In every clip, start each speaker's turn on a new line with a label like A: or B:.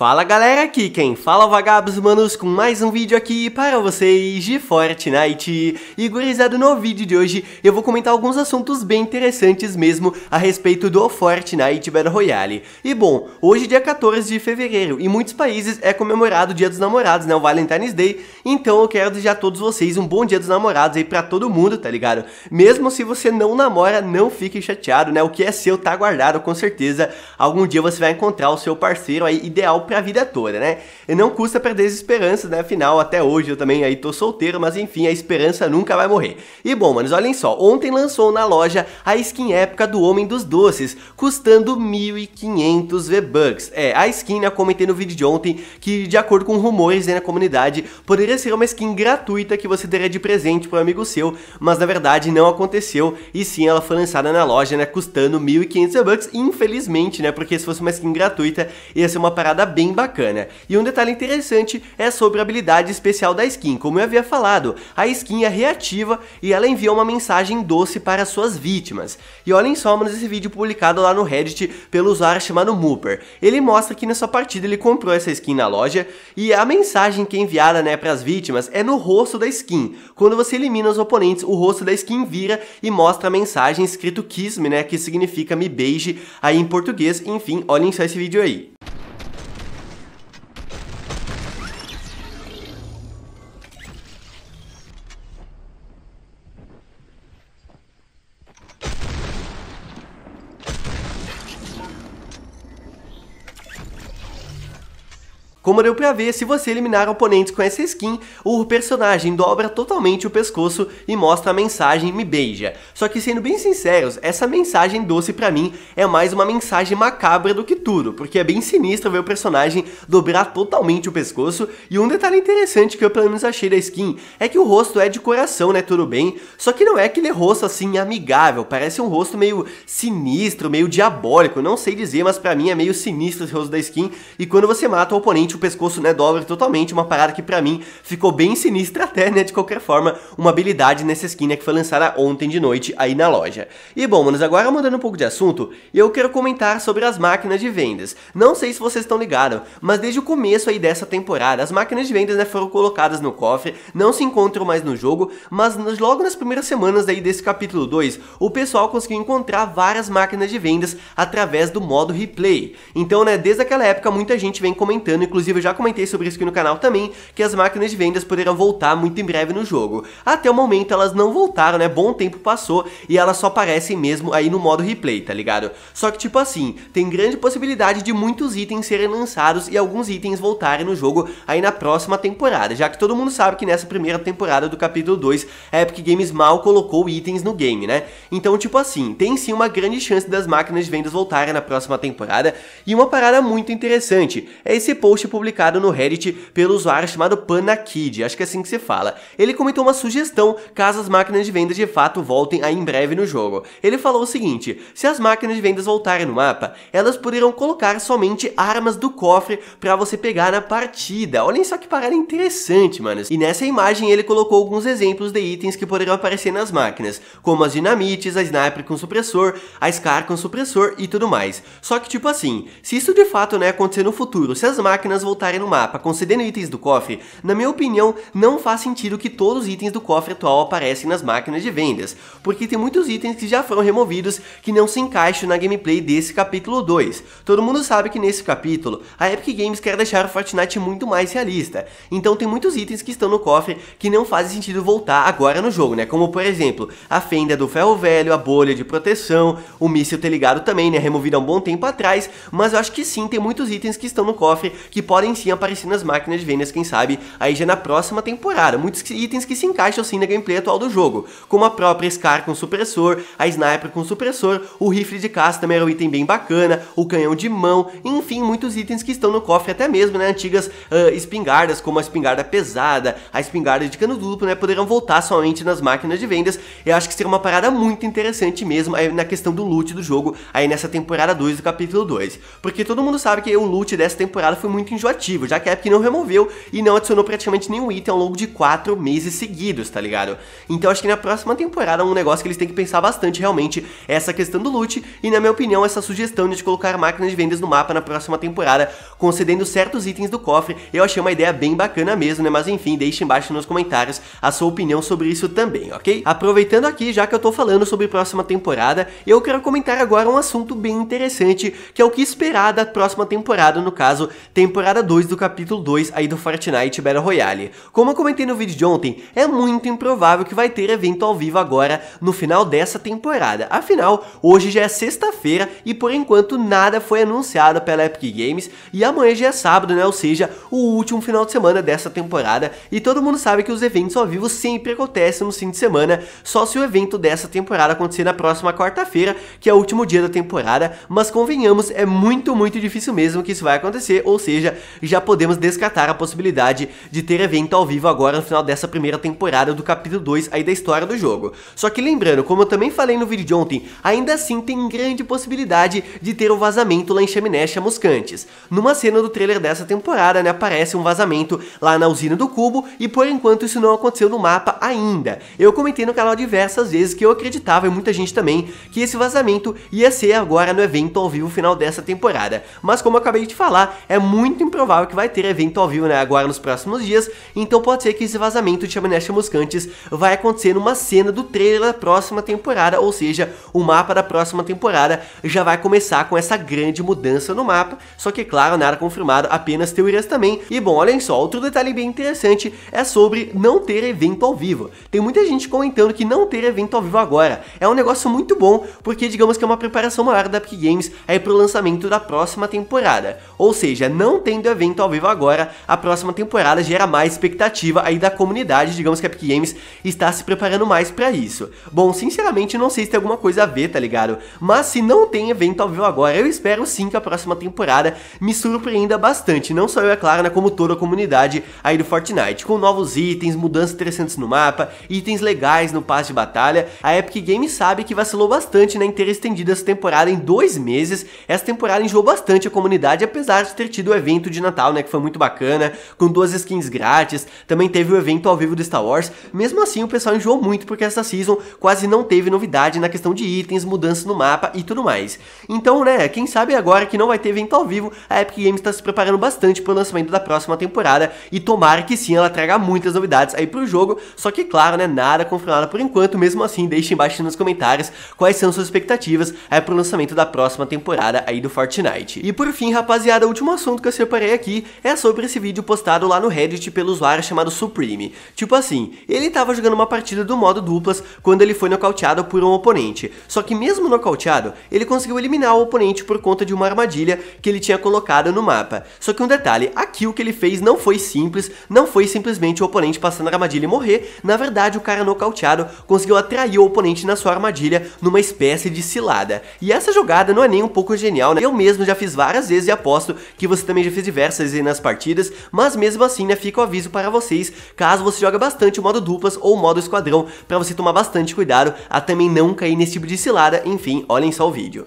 A: Fala galera, aqui quem fala é vagabos manos com mais um vídeo aqui para vocês de Fortnite E gurizada, no vídeo de hoje eu vou comentar alguns assuntos bem interessantes mesmo a respeito do Fortnite Battle Royale E bom, hoje é dia 14 de fevereiro em muitos países é comemorado o dia dos namorados, né, o Valentine's Day Então eu quero desejar a todos vocês um bom dia dos namorados aí pra todo mundo, tá ligado? Mesmo se você não namora, não fique chateado, né, o que é seu tá guardado com certeza Algum dia você vai encontrar o seu parceiro aí ideal pra vida é toda, né? E não custa perder as esperanças, né? Afinal, até hoje eu também aí tô solteiro, mas enfim, a esperança nunca vai morrer. E bom, manos, olhem só, ontem lançou na loja a skin épica do Homem dos Doces, custando 1.500 V-Bucks. É, a skin, né, eu comentei no vídeo de ontem, que de acordo com rumores né, na comunidade, poderia ser uma skin gratuita que você daria de presente para amigo seu, mas na verdade não aconteceu, e sim ela foi lançada na loja, né, custando 1.500 V-Bucks, infelizmente, né, porque se fosse uma skin gratuita, ia ser uma parada bem bem bacana. E um detalhe interessante é sobre a habilidade especial da skin. Como eu havia falado, a skin é reativa e ela envia uma mensagem doce para suas vítimas. E olhem só, mano, esse vídeo publicado lá no Reddit pelo usuário chamado Mooper. Ele mostra que nessa partida ele comprou essa skin na loja e a mensagem que é enviada né, para as vítimas é no rosto da skin. Quando você elimina os oponentes, o rosto da skin vira e mostra a mensagem escrito Kiss Me, né, que significa me beije aí em português. Enfim, olhem só esse vídeo aí. Como deu pra ver, se você eliminar oponentes com essa skin, o personagem dobra totalmente o pescoço e mostra a mensagem me beija. Só que sendo bem sinceros, essa mensagem doce pra mim é mais uma mensagem macabra do que tudo, porque é bem sinistro ver o personagem dobrar totalmente o pescoço, e um detalhe interessante que eu pelo menos achei da skin é que o rosto é de coração, né, tudo bem, só que não é aquele rosto assim amigável, parece um rosto meio sinistro, meio diabólico, não sei dizer, mas pra mim é meio sinistro esse rosto da skin, e quando você mata o oponente pescoço, né, dólar totalmente, uma parada que pra mim ficou bem sinistra até, né, de qualquer forma, uma habilidade nessa skin, né, que foi lançada ontem de noite aí na loja. E bom, manos, agora mudando um pouco de assunto, eu quero comentar sobre as máquinas de vendas. Não sei se vocês estão ligados, mas desde o começo aí dessa temporada, as máquinas de vendas, né, foram colocadas no cofre, não se encontram mais no jogo, mas logo nas primeiras semanas aí desse capítulo 2, o pessoal conseguiu encontrar várias máquinas de vendas através do modo replay. Então, né, desde aquela época muita gente vem comentando, inclusive inclusive eu já comentei sobre isso aqui no canal também, que as máquinas de vendas poderão voltar muito em breve no jogo. Até o momento elas não voltaram, né, bom tempo passou e elas só aparecem mesmo aí no modo replay, tá ligado? Só que tipo assim, tem grande possibilidade de muitos itens serem lançados e alguns itens voltarem no jogo aí na próxima temporada, já que todo mundo sabe que nessa primeira temporada do capítulo 2, a Epic Games mal colocou itens no game, né? Então tipo assim, tem sim uma grande chance das máquinas de vendas voltarem na próxima temporada e uma parada muito interessante é esse post publicado no Reddit pelo usuário chamado Panakid, acho que é assim que se fala. Ele comentou uma sugestão caso as máquinas de vendas de fato voltem a em breve no jogo. Ele falou o seguinte, se as máquinas de vendas voltarem no mapa, elas poderão colocar somente armas do cofre para você pegar na partida. Olhem só que parada interessante, manos. E nessa imagem ele colocou alguns exemplos de itens que poderão aparecer nas máquinas, como as dinamites, a sniper com supressor, a SCAR com supressor e tudo mais. Só que tipo assim, se isso de fato né, acontecer no futuro, se as máquinas apenas voltarem no mapa, concedendo itens do cofre, na minha opinião, não faz sentido que todos os itens do cofre atual aparecem nas máquinas de vendas, porque tem muitos itens que já foram removidos que não se encaixam na gameplay desse capítulo 2. Todo mundo sabe que nesse capítulo, a Epic Games quer deixar o Fortnite muito mais realista, então tem muitos itens que estão no cofre que não fazem sentido voltar agora no jogo, né? Como por exemplo, a fenda do ferro velho, a bolha de proteção, o míssil ter ligado também, né? Removido há um bom tempo atrás, mas eu acho que sim, tem muitos itens que estão no cofre que podem sim aparecer nas máquinas de vendas, quem sabe, aí já na próxima temporada. Muitos itens que se encaixam sim na gameplay atual do jogo, como a própria Scar com supressor, a Sniper com supressor, o rifle de caça também era um item bem bacana, o canhão de mão, enfim, muitos itens que estão no cofre até mesmo, né, antigas uh, espingardas, como a espingarda pesada, a espingarda de cano duplo, né, poderão voltar somente nas máquinas de vendas, eu acho que seria uma parada muito interessante mesmo aí, na questão do loot do jogo, aí nessa temporada 2 do capítulo 2, porque todo mundo sabe que o loot dessa temporada foi muito enjoativo, já que a Epic não removeu e não adicionou praticamente nenhum item ao longo de 4 meses seguidos, tá ligado? Então acho que na próxima temporada é um negócio que eles têm que pensar bastante realmente essa questão do loot e na minha opinião essa sugestão de colocar máquinas de vendas no mapa na próxima temporada, concedendo certos itens do cofre, eu achei uma ideia bem bacana mesmo, né? Mas enfim, deixe embaixo nos comentários a sua opinião sobre isso também, ok? Aproveitando aqui, já que eu tô falando sobre próxima temporada, eu quero comentar agora um assunto bem interessante, que é o que esperar da próxima temporada, no caso, temporada temporada 2 do capítulo 2 aí do Fortnite Battle Royale. Como eu comentei no vídeo de ontem, é muito improvável que vai ter evento ao vivo agora no final dessa temporada. Afinal, hoje já é sexta-feira e por enquanto nada foi anunciado pela Epic Games e amanhã já é sábado, né? Ou seja, o último final de semana dessa temporada e todo mundo sabe que os eventos ao vivo sempre acontecem no fim de semana, só se o evento dessa temporada acontecer na próxima quarta-feira, que é o último dia da temporada, mas convenhamos, é muito, muito difícil mesmo que isso vai acontecer, ou seja, já podemos descartar a possibilidade de ter evento ao vivo agora no final dessa primeira temporada do capítulo 2 aí da história do jogo. Só que lembrando, como eu também falei no vídeo de ontem, ainda assim tem grande possibilidade de ter o um vazamento lá em Chaminé Chamuscantes. Numa cena do trailer dessa temporada, né, aparece um vazamento lá na usina do Cubo e por enquanto isso não aconteceu no mapa ainda. Eu comentei no canal diversas vezes que eu acreditava e muita gente também que esse vazamento ia ser agora no evento ao vivo final dessa temporada. Mas como eu acabei de falar, é muito provável que vai ter evento ao vivo né, agora nos próximos dias, então pode ser que esse vazamento de Chaminés Muscantes vai acontecer numa cena do trailer da próxima temporada, ou seja, o mapa da próxima temporada já vai começar com essa grande mudança no mapa, só que claro, nada confirmado, apenas teorias também. E bom, olhem só, outro detalhe bem interessante é sobre não ter evento ao vivo. Tem muita gente comentando que não ter evento ao vivo agora é um negócio muito bom, porque digamos que é uma preparação maior da Epic Games aí pro lançamento da próxima temporada. Ou seja, não tem do evento ao vivo agora, a próxima temporada gera mais expectativa aí da comunidade, digamos que a Epic Games está se preparando mais para isso. Bom, sinceramente não sei se tem alguma coisa a ver, tá ligado? Mas se não tem evento ao vivo agora, eu espero sim que a próxima temporada me surpreenda bastante, não só eu, é claro, né, como toda a comunidade aí do Fortnite, com novos itens, mudanças interessantes no mapa, itens legais no passe de batalha, a Epic Games sabe que vacilou bastante né, em ter estendido essa temporada em dois meses, essa temporada enjoou bastante a comunidade, apesar de ter tido o evento evento de Natal, né, que foi muito bacana, com duas skins grátis, também teve o evento ao vivo do Star Wars. Mesmo assim, o pessoal enjoou muito porque essa season quase não teve novidade na questão de itens, mudança no mapa e tudo mais. Então, né, quem sabe agora que não vai ter evento ao vivo, a Epic Games está se preparando bastante para o lançamento da próxima temporada e tomara que sim ela traga muitas novidades aí para o jogo, só que claro, né, nada confirmado por enquanto, mesmo assim, deixe embaixo nos comentários quais são suas expectativas aí é, o lançamento da próxima temporada aí do Fortnite. E por fim, rapaziada, o último assunto que eu separei aqui é sobre esse vídeo postado lá no Reddit pelo usuário chamado Supreme. Tipo assim, ele estava jogando uma partida do modo duplas quando ele foi nocauteado por um oponente. Só que mesmo nocauteado, ele conseguiu eliminar o oponente por conta de uma armadilha que ele tinha colocado no mapa. Só que um detalhe, aqui o que ele fez não foi simples, não foi simplesmente o oponente passando a armadilha e morrer, na verdade o cara nocauteado conseguiu atrair o oponente na sua armadilha numa espécie de cilada. E essa jogada não é nem um pouco genial, né? Eu mesmo já fiz várias vezes e aposto que você também já fez diversas aí nas partidas, mas mesmo assim, né, fica o aviso para vocês, caso você joga bastante o modo duplas ou modo esquadrão, para você tomar bastante cuidado a também não cair nesse tipo de cilada, enfim, olhem só o vídeo.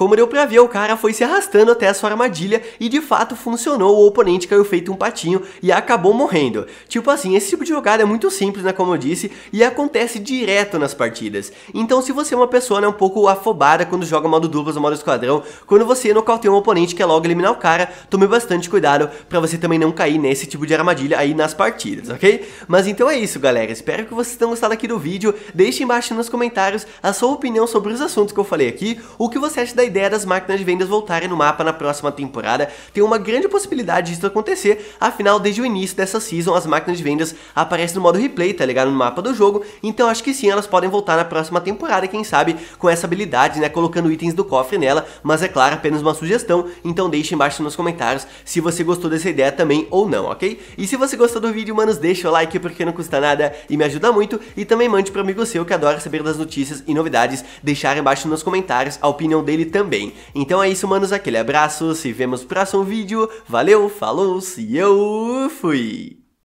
A: Como deu pra ver, o cara foi se arrastando até a sua armadilha e de fato funcionou, o oponente caiu feito um patinho e acabou morrendo. Tipo assim, esse tipo de jogada é muito simples, né, como eu disse, e acontece direto nas partidas. Então se você é uma pessoa né, um pouco afobada quando joga modo duplas ou modo esquadrão, quando você nocauteia um oponente que quer é logo eliminar o cara, tome bastante cuidado para você também não cair nesse tipo de armadilha aí nas partidas, ok? Mas então é isso, galera. Espero que vocês tenham gostado aqui do vídeo. Deixe embaixo nos comentários a sua opinião sobre os assuntos que eu falei aqui, o que você acha da ideia das máquinas de vendas voltarem no mapa na próxima temporada, tem uma grande possibilidade disso acontecer, afinal, desde o início dessa season, as máquinas de vendas aparecem no modo replay, tá ligado? No mapa do jogo, então acho que sim, elas podem voltar na próxima temporada, quem sabe, com essa habilidade, né, colocando itens do cofre nela, mas é claro, apenas uma sugestão, então deixe embaixo nos comentários se você gostou dessa ideia também ou não, ok? E se você gostou do vídeo, manos, deixa o like porque não custa nada e me ajuda muito, e também mande para amigo seu que adora saber das notícias e novidades, deixar embaixo nos comentários a opinião dele também também. Então é isso, manos, aquele abraço, se vemos no próximo vídeo, valeu, falou, se eu fui!